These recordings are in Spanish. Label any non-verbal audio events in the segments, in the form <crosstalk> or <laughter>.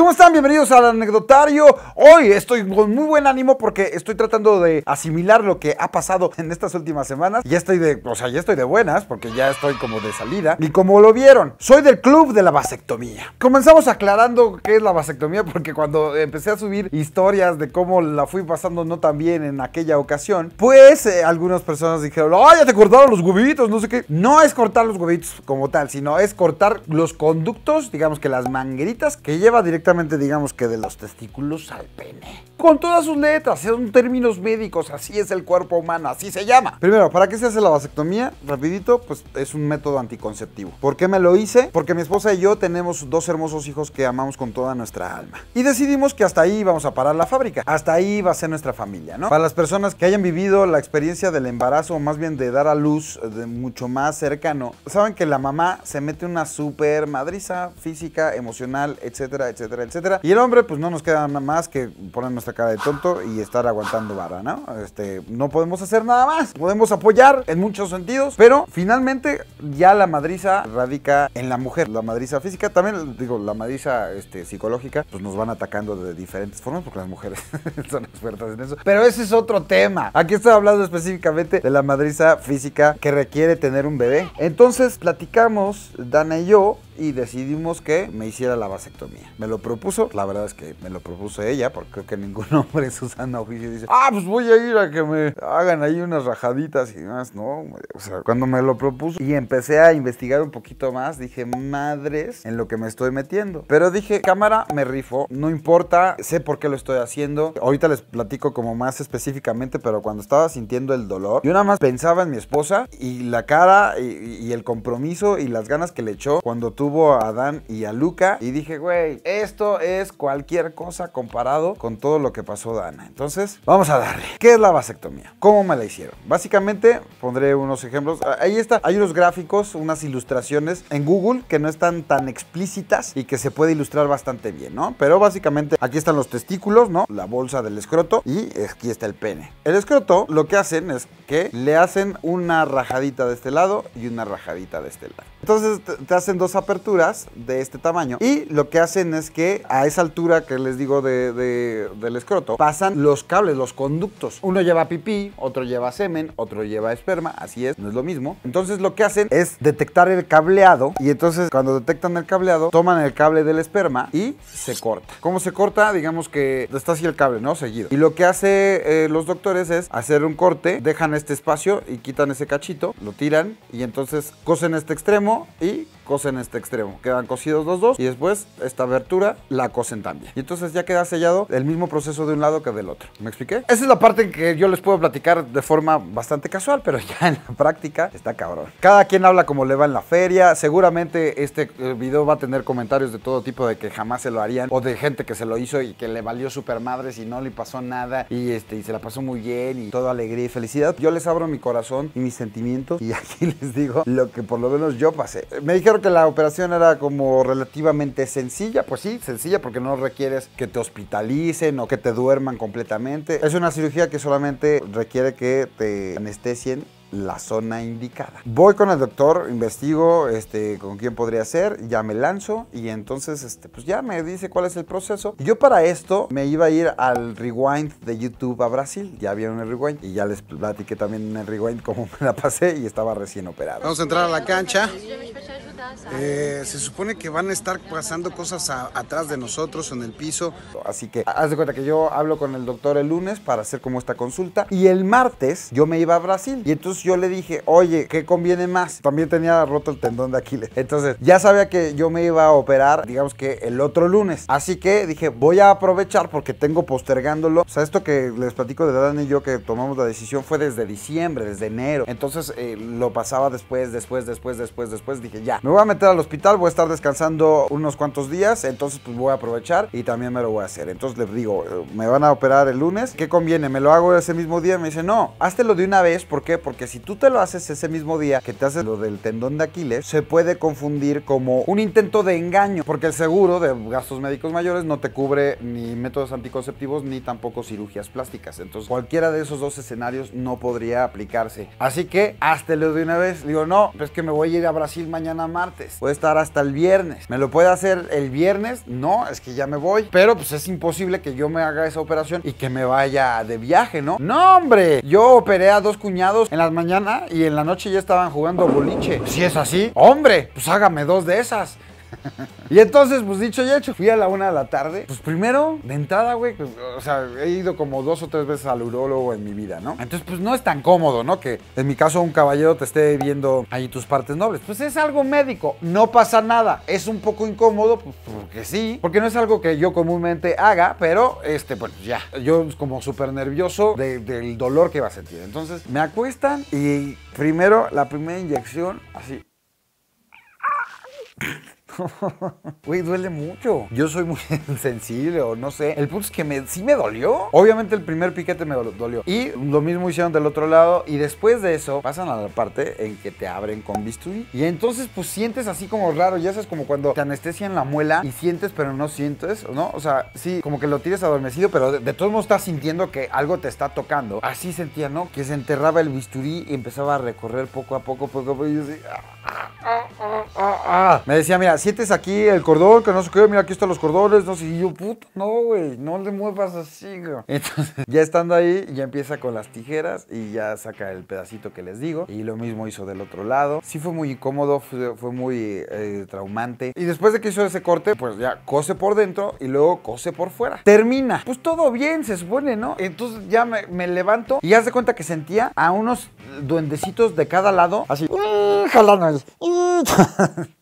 ¿Cómo están? Bienvenidos al anecdotario. Hoy estoy con muy buen ánimo porque estoy tratando de asimilar lo que ha pasado en estas últimas semanas. Ya estoy de, o sea, ya estoy de buenas porque ya estoy como de salida. Y como lo vieron, soy del club de la vasectomía. Comenzamos aclarando qué es la vasectomía porque cuando empecé a subir historias de cómo la fui pasando no tan bien en aquella ocasión, pues eh, algunas personas dijeron, ¡ay, ya te cortaron los huevitos! No sé qué. No es cortar los huevitos como tal, sino es cortar los conductos, digamos que las mangueritas que lleva directamente digamos que de los testículos al pene. Con todas sus letras, son términos médicos, así es el cuerpo humano, así se llama. Primero, ¿para qué se hace la vasectomía? Rapidito, pues es un método anticonceptivo. ¿Por qué me lo hice? Porque mi esposa y yo tenemos dos hermosos hijos que amamos con toda nuestra alma. Y decidimos que hasta ahí vamos a parar la fábrica, hasta ahí va a ser nuestra familia, ¿no? Para las personas que hayan vivido la experiencia del embarazo, o más bien de dar a luz, eh, de mucho más cercano, saben que la mamá se mete una super madriza física, emocional, etcétera, etcétera etcétera, Y el hombre, pues no nos queda nada más que poner nuestra cara de tonto y estar aguantando vara, ¿no? Este, no podemos hacer nada más. Podemos apoyar en muchos sentidos, pero finalmente ya la madriza radica en la mujer. La madriza física, también digo, la madriza este, psicológica, pues nos van atacando de diferentes formas porque las mujeres <laughs> son expertas en eso. Pero ese es otro tema. Aquí estoy hablando específicamente de la madriza física que requiere tener un bebé. Entonces platicamos, Dana y yo, y decidimos que me hiciera la vasectomía. Me lo propuso, la verdad es que me lo propuso ella, porque creo que ningún <laughs> hombre en su oficio dice, ah, pues voy a ir a que me hagan ahí unas rajaditas y demás, ¿no? O sea, cuando me lo propuso y empecé a investigar un poquito más, dije, madres, en lo que me estoy metiendo. Pero dije, cámara, me rifo, no importa, sé por qué lo estoy haciendo. Ahorita les platico como más específicamente, pero cuando estaba sintiendo el dolor, yo nada más pensaba en mi esposa y la cara y, el compromiso y las ganas que le echó cuando tú Hubo a Dan y a Luca y dije, güey, esto es cualquier cosa comparado con todo lo que pasó Dana. Entonces, vamos a darle. ¿Qué es la vasectomía? ¿Cómo me la hicieron? Básicamente, pondré unos ejemplos. Ah, ahí está, hay unos gráficos, unas ilustraciones en Google que no están tan explícitas y que se puede ilustrar bastante bien, ¿no? Pero básicamente aquí están los testículos, ¿no? La bolsa del escroto y aquí está el pene. El escroto lo que hacen es que le hacen una rajadita de este lado y una rajadita de este lado. Entonces te hacen dos aperturas de este tamaño y lo que hacen es que a esa altura que les digo del escroto pasan los cables, los conductos. Uno lleva pipí, otro lleva semen, otro lleva esperma, así es, no es lo mismo. Entonces lo que hacen es detectar el cableado y entonces cuando detectan el cableado toman el cable del esperma y se corta. ¿Cómo se corta? Digamos que está así el cable, ¿no? Seguido. Y lo que hacen eh, los doctores es hacer un corte, dejan este espacio y quitan ese cachito, lo tiran y entonces cosen este extremo y cosen este extremo. Quedan cosidos los dos y después esta abertura la cosen también. Y entonces ya queda sellado el mismo proceso de un lado que del otro. ¿Me expliqué? Esa es la parte en que yo les puedo platicar de forma bastante casual, pero <laughs> ya en la práctica está cabrón. Cada quien habla como le va en la feria. Seguramente este eh, video va a tener comentarios de todo tipo de que jamás se lo harían o de gente que se lo hizo y que le valió super madre y no le pasó nada y, este, y se la pasó muy bien y toda alegría y felicidad. Yo les abro mi corazón y mis sentimientos y <laughs> aquí les digo lo que por lo menos yo pasé eh, me dijeron que la operación era como relativamente sencilla. Pues sí, sencilla porque no requieres que te hospitalicen o que te duerman completamente. Es una cirugía que solamente requiere que te anestesien la zona indicada. Voy con el doctor, investigo este, con quién podría ser, ya me lanzo y entonces este, pues ya me dice cuál es el proceso. yo para esto me iba a ir al rewind de YouTube a Brasil, ya vieron el rewind y ya les platiqué también en el rewind cómo me la pasé y estaba recién operado. Vamos a entrar a la cancha. Eh, se supone que van a estar pasando cosas atrás de nosotros en el piso. Así que haz de cuenta que yo hablo con el doctor el lunes para hacer como esta consulta y el martes yo me iba a Brasil y entonces yo le dije, oye, ¿qué conviene más? También tenía roto el tendón de Aquiles. Entonces ya sabía que yo me iba a operar, digamos que el otro lunes. Así que dije, voy a aprovechar porque tengo postergándolo. O sea, esto que les platico de Dan y yo que tomamos la decisión fue desde diciembre, desde enero. Entonces eh, lo pasaba después, después, después, después, después. Dije, ya, me voy a meter al hospital, voy a estar descansando unos cuantos días, entonces pues voy a aprovechar y también me lo voy a hacer. Entonces les digo, eh, me van a operar el lunes, ¿qué conviene? ¿Me lo hago ese mismo día? Me dice, no, háztelo de una vez, ¿por qué? Porque si tú te lo haces ese mismo día que te haces lo del tendón de Aquiles, se puede confundir como un intento de engaño, porque el seguro de gastos médicos mayores no te cubre ni métodos anticonceptivos ni tampoco cirugías plásticas. Entonces cualquiera de esos dos escenarios no podría aplicarse. Así que háztelo de una vez. Digo, no, pues, es que me voy a ir a Brasil mañana mar puede estar hasta el viernes. ¿Me lo puede hacer el viernes? No, es que ya me voy. Pero pues es imposible que yo me haga esa operación y que me vaya de viaje, ¿no? No, hombre. Yo operé a dos cuñados en la mañana y en la noche ya estaban jugando boliche. Si es así, hombre, pues hágame dos de esas. <laughs> Y entonces, pues dicho y hecho, fui a la una de la tarde. Pues primero, de entrada, güey, pues, o sea, he ido como dos o tres veces al urólogo en mi vida, ¿no? Entonces, pues no es tan cómodo, ¿no? Que en mi caso un caballero te esté viendo ahí tus partes nobles. Pues es algo médico, no pasa nada. Es un poco incómodo, pues porque sí, porque no es algo que yo comúnmente haga, pero este, pues ya. Yo como súper nervioso del dolor que va a sentir. Entonces, me acuestan y primero, la primera inyección, así. <laughs> Güey, duele mucho. Yo soy muy <laughs> sensible o no sé. El punto es que me, sí me dolió. Obviamente el primer piquete me dolió. Y lo mismo hicieron del otro lado. Y después de eso pasan a la parte en que te abren con bisturí. Y entonces pues sientes así como raro. Ya sabes como cuando te anestesian la muela y sientes pero no sientes, ¿no? O sea, sí, como que lo tienes adormecido, pero de, todos modos estás sintiendo que algo te está tocando. Así sentía, ¿no? Que se enterraba el bisturí y empezaba a recorrer poco a poco, poco a Y así... Ah, ah, ah. Me decía, mira, sientes aquí el cordón, que no se qué, mira, aquí están los cordones, no sé. Y yo, puto, no, güey, no le muevas así, güey. <laughs> Entonces, ya estando ahí, ya empieza con las tijeras y ya saca el pedacito que les digo. Y lo mismo hizo del otro lado. Sí fue muy incómodo, fue, muy eh, traumante. Y después de que hizo ese corte, pues ya cose por dentro y luego cose por fuera. Termina. Pues todo bien, se supone, ¿no? Entonces ya me, levanto y ya se cuenta que sentía a unos duendecitos de cada lado, así jalando <laughs>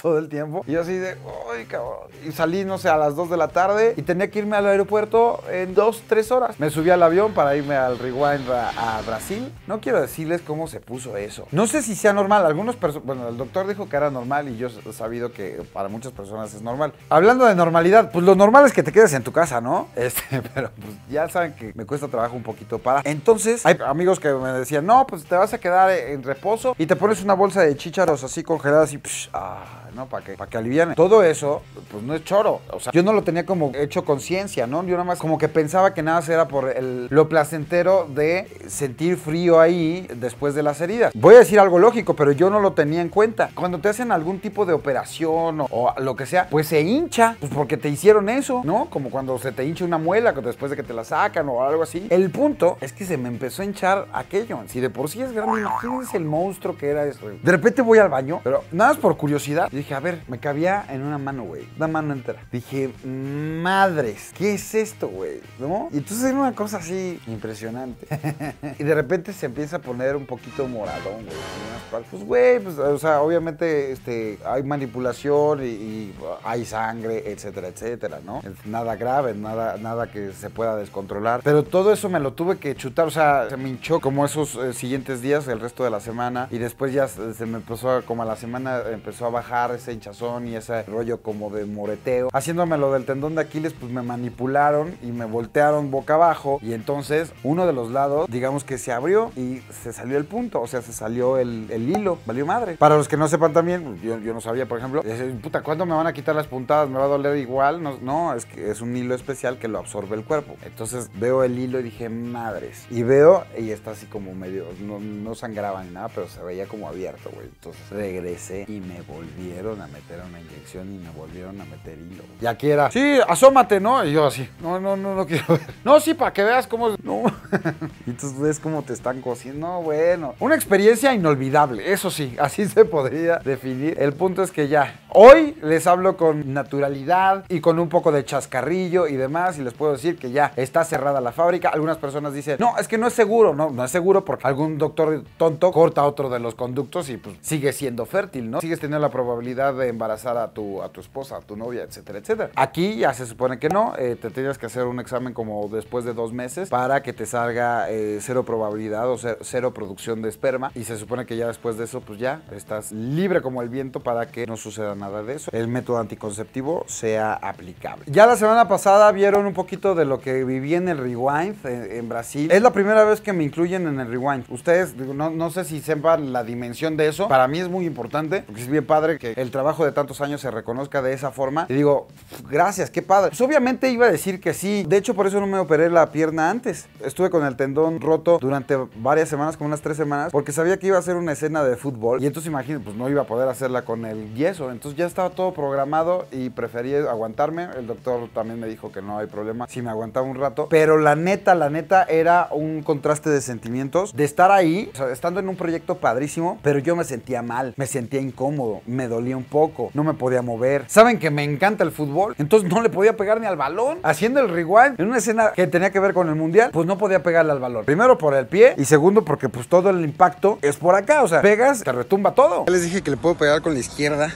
todo el tiempo. Y así de, ¡ay, cabrón! Y salí, no sé, a las 2 de la tarde y tenía que irme al aeropuerto en 2, 3 horas. Me subí al avión para irme al Rewind a, Brasil. No quiero decirles cómo se puso eso. No sé si sea normal. Algunos bueno, el doctor dijo que era normal y yo he sabido que para muchas personas es normal. Hablando de normalidad, pues lo normal es que te quedes en tu casa, ¿no? <laughs> Este, pero pues ya saben que me cuesta trabajo un poquito para. Entonces, hay amigos que me decían, no, pues te vas a quedar en reposo y te pones una bolsa de chicha chícharos así congeladas y psh, ah. Para que, para que alivianen. Todo eso, pues no es choro. O sea, yo no lo tenía como hecho conciencia, ¿no? Yo nada más como que pensaba que nada era por lo placentero de sentir frío ahí después de las heridas. Voy a decir algo lógico, pero yo no lo tenía en cuenta. Cuando te hacen algún tipo de operación o, lo que sea, pues se hincha, pues porque te hicieron eso, ¿no? Como cuando se te hincha una muela después de que te la sacan o algo así. El punto es que se me empezó a hinchar aquello. Si de por sí es grande, imagínense el monstruo que era eso. De repente voy al baño, pero nada más por curiosidad dije, a ver, me cabía en una mano, güey. Una mano entera. Dije, madres, ¿qué es esto, güey? ¿No? Y entonces era una cosa así impresionante. <laughs> y de repente se empieza a poner un poquito moradón, güey. Pues, güey, pues, o sea, obviamente este, hay manipulación y, hay sangre, etcétera, etcétera, ¿no? Nada grave, nada, nada que se pueda descontrolar. Pero todo eso me lo tuve que chutar, o sea, se me hinchó como esos eh, siguientes días, el resto de la semana. Y después ya se me empezó, como a la semana empezó a bajar ese hinchazón y ese rollo como de moreteo. Haciéndome lo del tendón de Aquiles, pues me manipularon y me voltearon boca abajo. Y entonces uno de los lados, digamos que se abrió y se salió el punto. O sea, se salió el, hilo. Valió madre. Para los que no sepan también, pues, yo, no sabía, por ejemplo, es, puta, ¿cuándo me van a quitar las puntadas? ¿Me va a doler igual? No, es que es un hilo especial que lo absorbe el cuerpo. Entonces veo el hilo y dije, madres. Y veo y está así como medio, no, sangraba ni nada, pero se veía como abierto, güey. Entonces regresé y me volvieron a meter una inyección y me volvieron a meter hilo. Y aquí era, sí, asómate, ¿no? Y yo así, no, no, no, no quiero ver. No, sí, para que veas cómo... No. <laughs> y entonces ves cómo te están cociendo bueno. Una experiencia inolvidable, eso sí, así se podría definir. El punto es que ya, hoy les hablo con naturalidad y con un poco de chascarrillo y demás y les puedo decir que ya está cerrada la fábrica. Algunas personas dicen, no, es que no es seguro, no, no es seguro porque algún doctor tonto corta otro de los conductos y pues sigue siendo fértil, ¿no? Sigues teniendo la probabilidad de embarazar a tu, a tu esposa, a tu novia, etcétera, etcétera. Aquí ya se supone que no, eh, te tienes que hacer un examen como después de dos meses para que te salga eh, cero probabilidad o cero, producción de esperma y se supone que ya después de eso pues ya estás libre como el viento para que no suceda nada de eso, el método anticonceptivo sea aplicable. Ya la semana pasada vieron un poquito de lo que viví en el Rewind eh, en, Brasil. Es la primera vez que me incluyen en el Rewind. Ustedes, no, no sé si sepan la dimensión de eso, para mí es muy importante porque es bien padre que el trabajo de tantos años se reconozca de esa forma. Y digo, gracias, qué padre. Pues obviamente iba a decir que sí. De hecho, por eso no me operé la pierna antes. Estuve con el tendón roto durante varias semanas, como unas tres semanas, porque sabía que iba a ser una escena de fútbol. Y entonces, imagínate, pues no iba a poder hacerla con el yeso. Entonces ya estaba todo programado y preferí aguantarme. El doctor también me dijo que no hay problema si me aguantaba un rato. Pero la neta, la neta, era un contraste de sentimientos de estar ahí, o sea, estando en un proyecto padrísimo, pero yo me sentía mal, me sentía incómodo, me dolía un poco, no me podía mover. Saben que me encanta el fútbol, entonces no le podía pegar ni al balón. Haciendo el rewind en una escena que tenía que ver con el mundial, pues no podía pegarle al balón. Primero por el pie y segundo porque pues todo el impacto es por acá, o sea, pegas, te retumba todo. Ya les dije que le puedo pegar con la izquierda.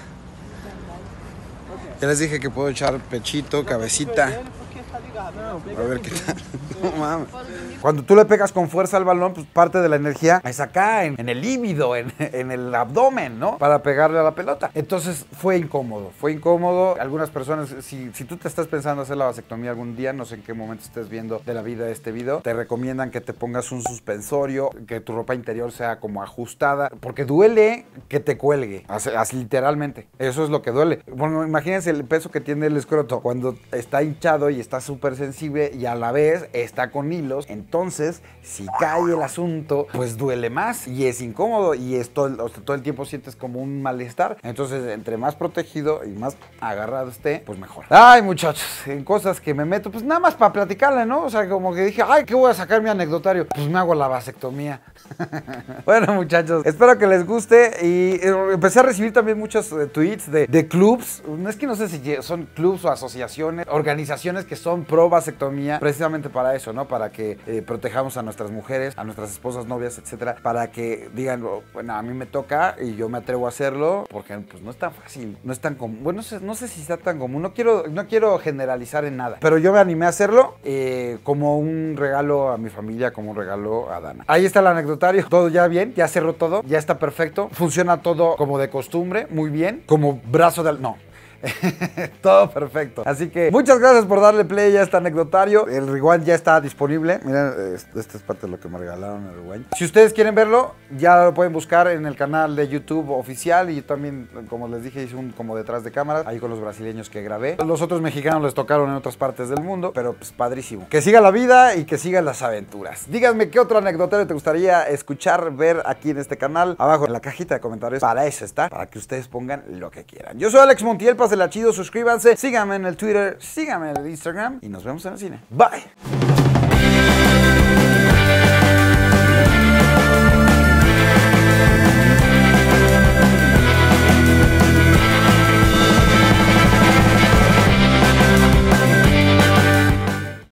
Ya les dije que puedo echar pechito, cabecita. A ver qué <laughs> Cuando tú le pegas con fuerza al balón, pues parte de la energía es acá, en, el líbido, <laughs> en, el abdomen, ¿no? Para pegarle a la pelota. Entonces fue incómodo, fue incómodo. Algunas personas, si, tú te estás pensando hacer la vasectomía algún día, no sé en qué momento estés viendo de la vida este video, te recomiendan que te pongas un suspensorio, que tu ropa interior sea como ajustada, porque duele que te cuelgue, literalmente. Eso es lo que duele. Bueno, imagínense el peso que tiene el escroto cuando está hinchado y está súper sensible y a la vez es está con hilos, entonces si cae el asunto, pues duele más y es incómodo y es todo, el tiempo sientes como un malestar. Entonces, entre más protegido y más agarrado esté, pues mejor. Ay, muchachos, en cosas que me meto, pues nada más para platicarle, ¿no? O sea, como que dije, ay, que voy a sacar mi anecdotario? Pues me hago la vasectomía. <laughs> bueno, muchachos, espero que les guste y eh, empecé a recibir también muchos eh, tweets de, de clubs. Es que no sé si son clubs o asociaciones, organizaciones que son pro vasectomía precisamente para eso eso, ¿no? Para que eh, protejamos a nuestras mujeres, a nuestras esposas, novias, etcétera, para que digan, oh, bueno, a mí me toca y yo me atrevo a hacerlo, porque pues no es tan fácil, no es tan común. Bueno, no sé, si está tan común, no quiero, no quiero generalizar en nada, pero yo me animé a hacerlo eh, como un regalo a mi familia, como un regalo a Dana. Ahí está el anecdotario, todo ya bien, ya cerró todo, ya está perfecto, funciona todo como de costumbre, muy bien, como brazo de... No, <laughs> Todo perfecto. Así que muchas gracias por darle play a este anecdotario. El rewind ya está disponible. Miren, esta es parte de lo que me regalaron el rewind. Si ustedes quieren verlo, ya lo pueden buscar en el canal de YouTube oficial. Y también, como les dije, hice un como detrás de cámaras ahí con los brasileños que grabé. Los otros mexicanos les tocaron en otras partes del mundo, pero pues padrísimo. Que siga la vida y que sigan las aventuras. Díganme qué otro anecdotario te gustaría escuchar, ver aquí en este canal. Abajo en la cajita de comentarios. Para eso está, para que ustedes pongan lo que quieran. Yo soy Alex Montiel, la chido, suscríbanse, síganme en el Twitter, síganme en el Instagram y nos vemos en el cine. Bye.